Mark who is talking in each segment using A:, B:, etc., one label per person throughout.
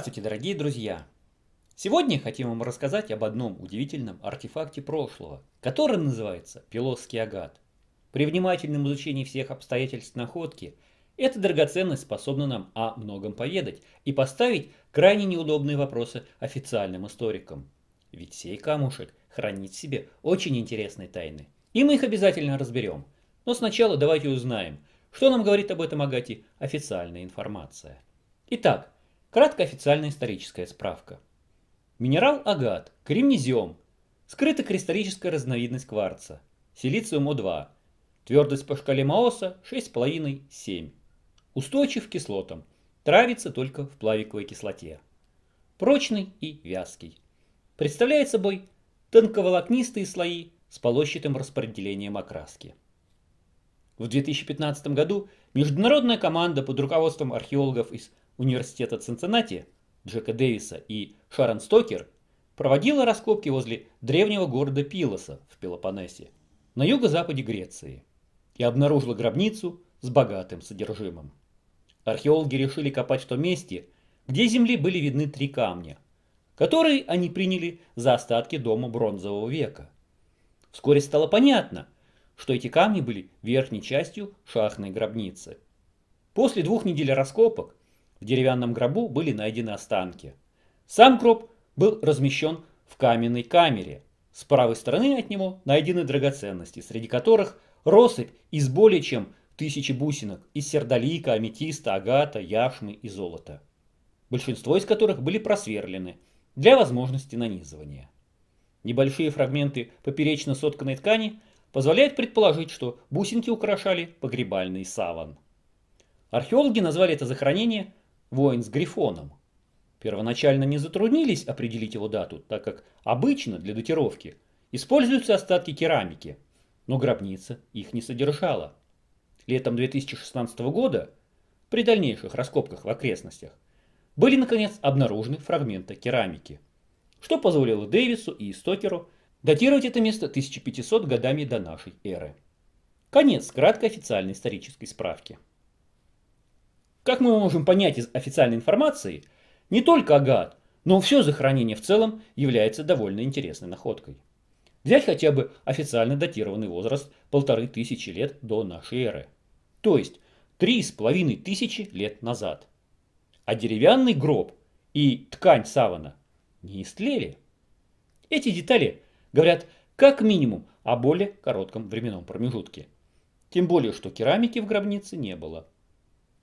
A: Здравствуйте, дорогие друзья! Сегодня хотим вам рассказать об одном удивительном артефакте прошлого, который называется пилосский агат. При внимательном изучении всех обстоятельств находки эта драгоценность способна нам о многом поведать и поставить крайне неудобные вопросы официальным историкам. Ведь сей камушек хранит в себе очень интересные тайны. И мы их обязательно разберем. Но сначала давайте узнаем, что нам говорит об этом агате официальная информация. Итак, Краткая официальная историческая справка. Минерал агат, кремнезем, скрытая кристаллическая разновидность кварца, силициум О2, твердость по шкале Маоса 6,5-7, устойчив к кислотам, травится только в плавиковой кислоте, прочный и вязкий, представляет собой тонковолокнистые слои с полощатым распределением окраски. В 2015 году международная команда под руководством археологов из университета Цинциннати Джека Дэвиса и Шарон Стокер проводила раскопки возле древнего города Пилоса в Пелопоннесе на юго-западе Греции и обнаружила гробницу с богатым содержимым. Археологи решили копать в том месте, где земли были видны три камня, которые они приняли за остатки дома бронзового века. Вскоре стало понятно, что эти камни были верхней частью шахтной гробницы. После двух недель раскопок в деревянном гробу были найдены останки. Сам гроб был размещен в каменной камере. С правой стороны от него найдены драгоценности, среди которых россыпь из более чем тысячи бусинок из сердолика, аметиста, агата, яшмы и золота, большинство из которых были просверлены для возможности нанизывания. Небольшие фрагменты поперечно сотканной ткани позволяют предположить, что бусинки украшали погребальный саван. Археологи назвали это захоронение воин с грифоном. Первоначально не затруднились определить его дату, так как обычно для датировки используются остатки керамики, но гробница их не содержала. Летом 2016 года, при дальнейших раскопках в окрестностях, были наконец обнаружены фрагменты керамики, что позволило Дэвису и Истокеру датировать это место 1500 годами до нашей эры. Конец краткой официальной исторической справки. Как мы можем понять из официальной информации, не только агат, но все захоронение в целом является довольно интересной находкой. Взять хотя бы официально датированный возраст полторы тысячи лет до нашей эры. То есть три с половиной тысячи лет назад. А деревянный гроб и ткань савана не истлели. Эти детали говорят как минимум о более коротком временном промежутке. Тем более, что керамики в гробнице не было.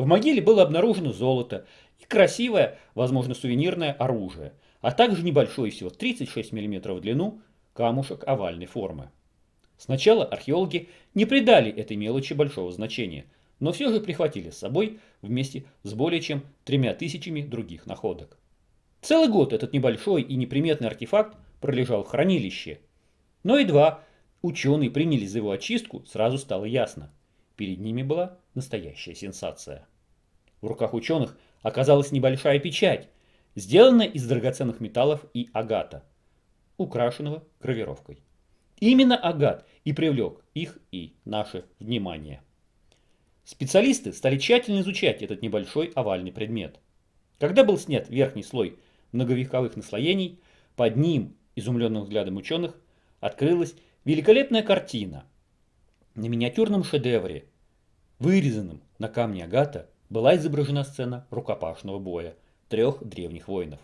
A: В могиле было обнаружено золото и красивое, возможно, сувенирное оружие, а также небольшой, всего 36 мм в длину, камушек овальной формы. Сначала археологи не придали этой мелочи большого значения, но все же прихватили с собой вместе с более чем тремя тысячами других находок. Целый год этот небольшой и неприметный артефакт пролежал в хранилище. Но едва ученые принялись за его очистку, сразу стало ясно. Перед ними была настоящая сенсация. В руках ученых оказалась небольшая печать, сделанная из драгоценных металлов и агата, украшенного гравировкой. Именно агат и привлек их и наше внимание. Специалисты стали тщательно изучать этот небольшой овальный предмет. Когда был снят верхний слой многовековых наслоений, под ним, изумленным взглядом ученых, открылась великолепная картина. На миниатюрном шедевре, вырезанном на камне агата, была изображена сцена рукопашного боя трех древних воинов.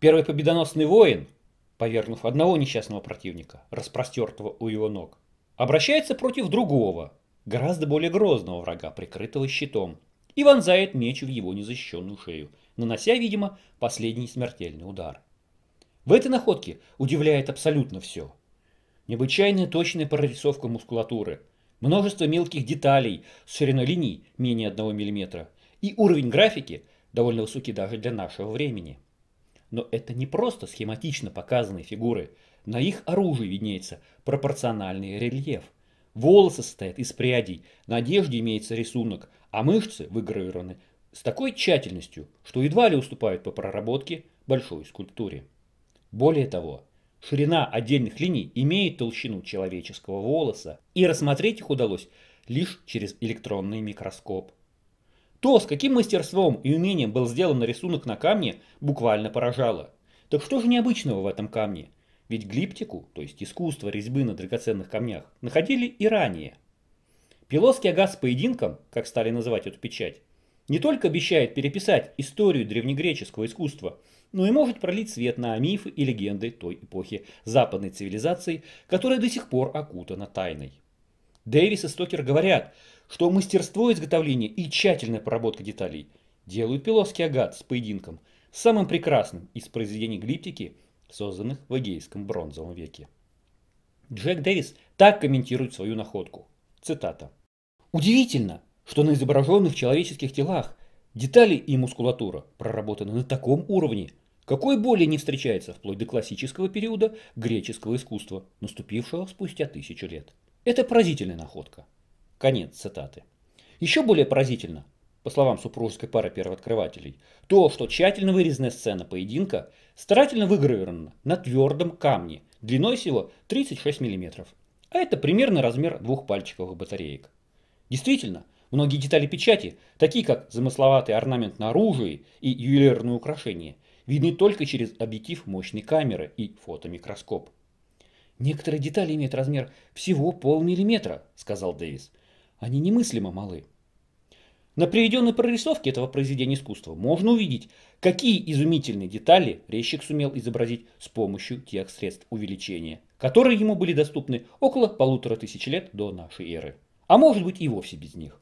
A: Первый победоносный воин, повернув одного несчастного противника, распростертого у его ног, обращается против другого, гораздо более грозного врага, прикрытого щитом, и вонзает меч в его незащищенную шею, нанося, видимо, последний смертельный удар. В этой находке удивляет абсолютно все. Необычайная точная прорисовка мускулатуры – множество мелких деталей с шириной линий менее 1 мм и уровень графики довольно высокий даже для нашего времени. Но это не просто схематично показанные фигуры. На их оружии виднеется пропорциональный рельеф. Волосы состоят из прядей, на одежде имеется рисунок, а мышцы выгравированы с такой тщательностью, что едва ли уступают по проработке большой скульптуре. Более того, Ширина отдельных линий имеет толщину человеческого волоса, и рассмотреть их удалось лишь через электронный микроскоп. То, с каким мастерством и умением был сделан рисунок на камне, буквально поражало. Так что же необычного в этом камне? Ведь глиптику, то есть искусство резьбы на драгоценных камнях, находили и ранее. Пилотский агас с поединком, как стали называть эту печать, не только обещает переписать историю древнегреческого искусства, но и может пролить свет на мифы и легенды той эпохи западной цивилизации, которая до сих пор окутана тайной. Дэвис и Стокер говорят, что мастерство изготовления и тщательная проработка деталей делают пилосский агат с поединком самым прекрасным из произведений глиптики, созданных в Эгейском бронзовом веке. Джек Дэвис так комментирует свою находку. Цитата. «Удивительно, что на изображенных человеческих телах детали и мускулатура проработаны на таком уровне, какой более не встречается вплоть до классического периода греческого искусства, наступившего спустя тысячу лет. Это поразительная находка. Конец цитаты. Еще более поразительно, по словам супружеской пары первооткрывателей, то, что тщательно вырезанная сцена поединка старательно выгравирована на твердом камне, длиной всего 36 мм, а это примерно размер двух пальчиковых батареек. Действительно, Многие детали печати, такие как замысловатый орнамент на оружии и ювелирные украшения, видны только через объектив мощной камеры и фотомикроскоп. «Некоторые детали имеют размер всего полмиллиметра», – сказал Дэвис. «Они немыслимо малы». На приведенной прорисовке этого произведения искусства можно увидеть, какие изумительные детали резчик сумел изобразить с помощью тех средств увеличения, которые ему были доступны около полутора тысяч лет до нашей эры, а может быть и вовсе без них.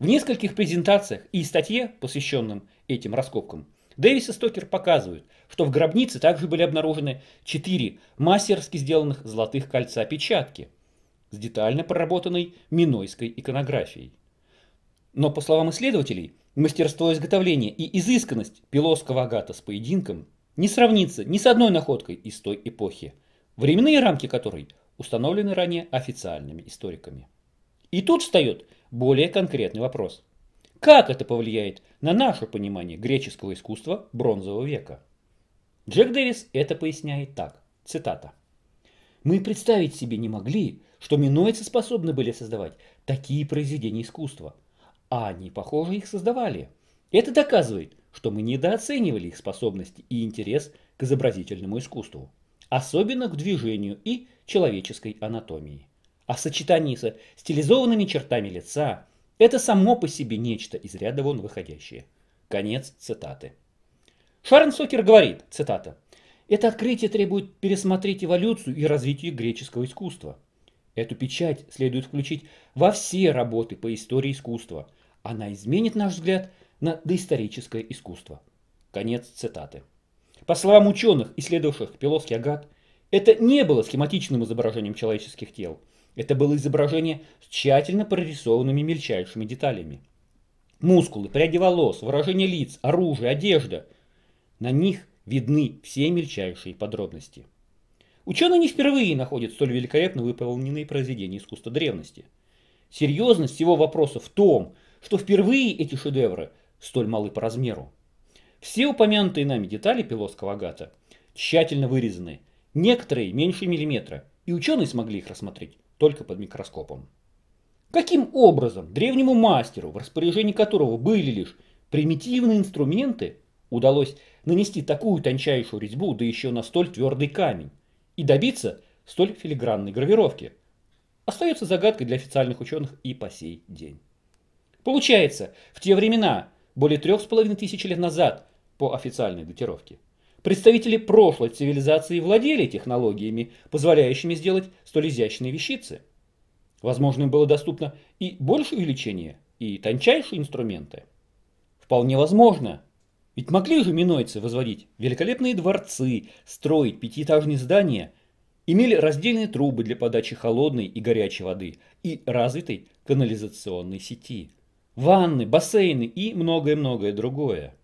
A: В нескольких презентациях и статье, посвященном этим раскопкам, Дэвис и Стокер показывают, что в гробнице также были обнаружены четыре мастерски сделанных золотых кольца печатки с детально проработанной минойской иконографией. Но, по словам исследователей, мастерство изготовления и изысканность пилосского агата с поединком не сравнится ни с одной находкой из той эпохи, временные рамки которой установлены ранее официальными историками. И тут встает – более конкретный вопрос. Как это повлияет на наше понимание греческого искусства бронзового века? Джек Дэвис это поясняет так. Цитата. «Мы представить себе не могли, что минойцы способны были создавать такие произведения искусства, а они, похоже, их создавали. Это доказывает, что мы недооценивали их способности и интерес к изобразительному искусству, особенно к движению и человеческой анатомии а в сочетании со стилизованными чертами лица это само по себе нечто из ряда вон выходящее. Конец цитаты. Шарон Сокер говорит, цитата, «Это открытие требует пересмотреть эволюцию и развитие греческого искусства. Эту печать следует включить во все работы по истории искусства. Она изменит наш взгляд на доисторическое искусство». Конец цитаты. По словам ученых, исследовавших Пиловский агат, это не было схематичным изображением человеческих тел – это было изображение с тщательно прорисованными мельчайшими деталями. Мускулы, пряди волос, выражение лиц, оружие, одежда. На них видны все мельчайшие подробности. Ученые не впервые находят столь великолепно выполненные произведения искусства древности. Серьезность всего вопроса в том, что впервые эти шедевры столь малы по размеру. Все упомянутые нами детали пилотского агата тщательно вырезаны, некоторые меньше миллиметра, и ученые смогли их рассмотреть только под микроскопом. Каким образом древнему мастеру, в распоряжении которого были лишь примитивные инструменты, удалось нанести такую тончайшую резьбу, да еще на столь твердый камень, и добиться столь филигранной гравировки, остается загадкой для официальных ученых и по сей день. Получается, в те времена, более трех с половиной тысяч лет назад, по официальной датировке, Представители прошлой цивилизации владели технологиями, позволяющими сделать столь изящные вещицы. Возможно, им было доступно и больше увеличения, и тончайшие инструменты. Вполне возможно. Ведь могли же минойцы возводить великолепные дворцы, строить пятиэтажные здания, имели раздельные трубы для подачи холодной и горячей воды и развитой канализационной сети, ванны, бассейны и многое-многое другое.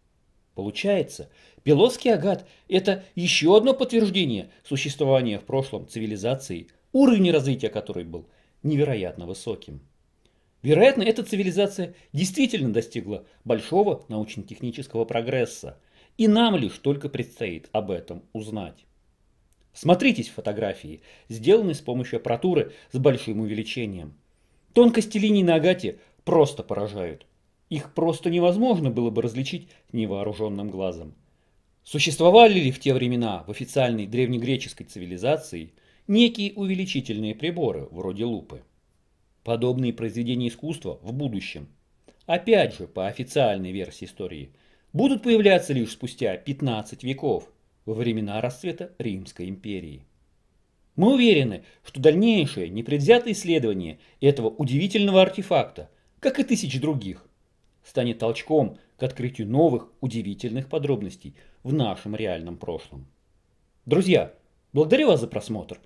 A: Получается, Пеловский агат – это еще одно подтверждение существования в прошлом цивилизации, уровень развития которой был невероятно высоким. Вероятно, эта цивилизация действительно достигла большого научно-технического прогресса, и нам лишь только предстоит об этом узнать. Смотритесь фотографии, сделанные с помощью аппаратуры с большим увеличением. Тонкости линий на агате просто поражают. Их просто невозможно было бы различить невооруженным глазом. Существовали ли в те времена в официальной древнегреческой цивилизации некие увеличительные приборы вроде лупы? Подобные произведения искусства в будущем, опять же по официальной версии истории, будут появляться лишь спустя 15 веков, во времена расцвета Римской империи. Мы уверены, что дальнейшее непредвзятое исследование этого удивительного артефакта, как и тысяч других, станет толчком к открытию новых удивительных подробностей в нашем реальном прошлом. Друзья, благодарю вас за просмотр.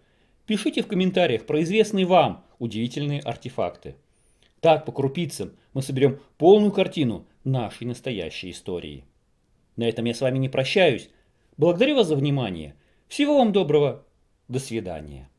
A: Пишите в комментариях про известные вам удивительные артефакты. Так, по крупицам, мы соберем полную картину нашей настоящей истории. На этом я с вами не прощаюсь. Благодарю вас за внимание. Всего вам доброго. До свидания.